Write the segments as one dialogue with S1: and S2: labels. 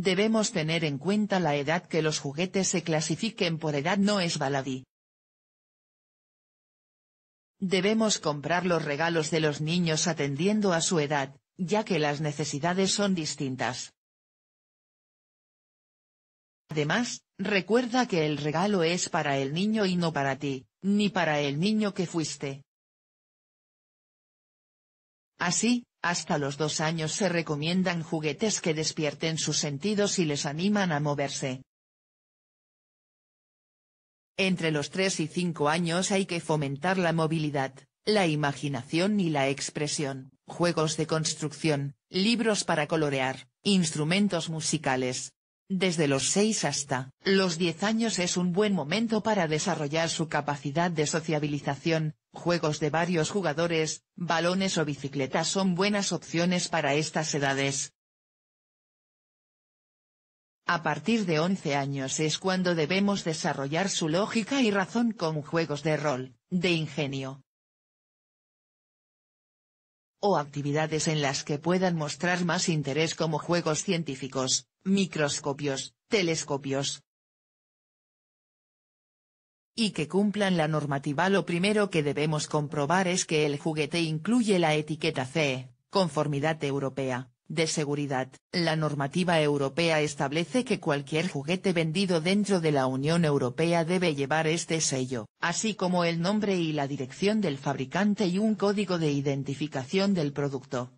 S1: Debemos tener en cuenta la edad que los juguetes se clasifiquen por edad no es baladí. Debemos comprar los regalos de los niños atendiendo a su edad, ya que las necesidades son distintas. Además, recuerda que el regalo es para el niño y no para ti, ni para el niño que fuiste. Así, hasta los dos años se recomiendan juguetes que despierten sus sentidos y les animan a moverse. Entre los tres y cinco años hay que fomentar la movilidad, la imaginación y la expresión, juegos de construcción, libros para colorear, instrumentos musicales, desde los 6 hasta los 10 años es un buen momento para desarrollar su capacidad de sociabilización, juegos de varios jugadores, balones o bicicletas son buenas opciones para estas edades. A partir de 11 años es cuando debemos desarrollar su lógica y razón con juegos de rol, de ingenio o actividades en las que puedan mostrar más interés como juegos científicos, microscopios, telescopios. Y que cumplan la normativa lo primero que debemos comprobar es que el juguete incluye la etiqueta CE, conformidad europea, de seguridad. La normativa europea establece que cualquier juguete vendido dentro de la Unión Europea debe llevar este sello, así como el nombre y la dirección del fabricante y un código de identificación del producto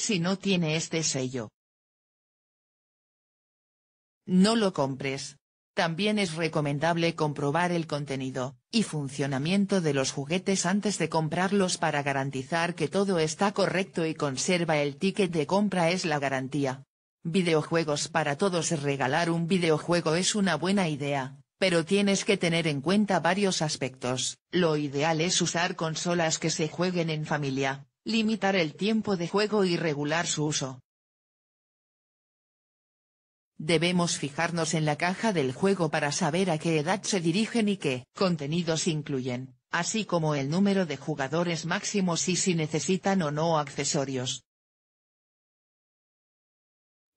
S1: si no tiene este sello. No lo compres. También es recomendable comprobar el contenido y funcionamiento de los juguetes antes de comprarlos para garantizar que todo está correcto y conserva el ticket de compra es la garantía. Videojuegos para todos Regalar un videojuego es una buena idea, pero tienes que tener en cuenta varios aspectos. Lo ideal es usar consolas que se jueguen en familia, Limitar el tiempo de juego y regular su uso. Debemos fijarnos en la caja del juego para saber a qué edad se dirigen y qué contenidos incluyen, así como el número de jugadores máximos y si necesitan o no accesorios.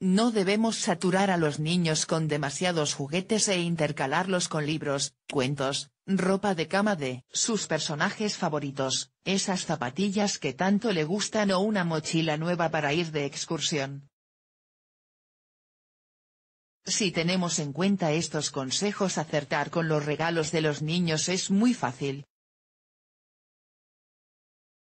S1: No debemos saturar a los niños con demasiados juguetes e intercalarlos con libros, cuentos, ropa de cama de sus personajes favoritos, esas zapatillas que tanto le gustan o una mochila nueva para ir de excursión. Si tenemos en cuenta estos consejos acertar con los regalos de los niños es muy fácil,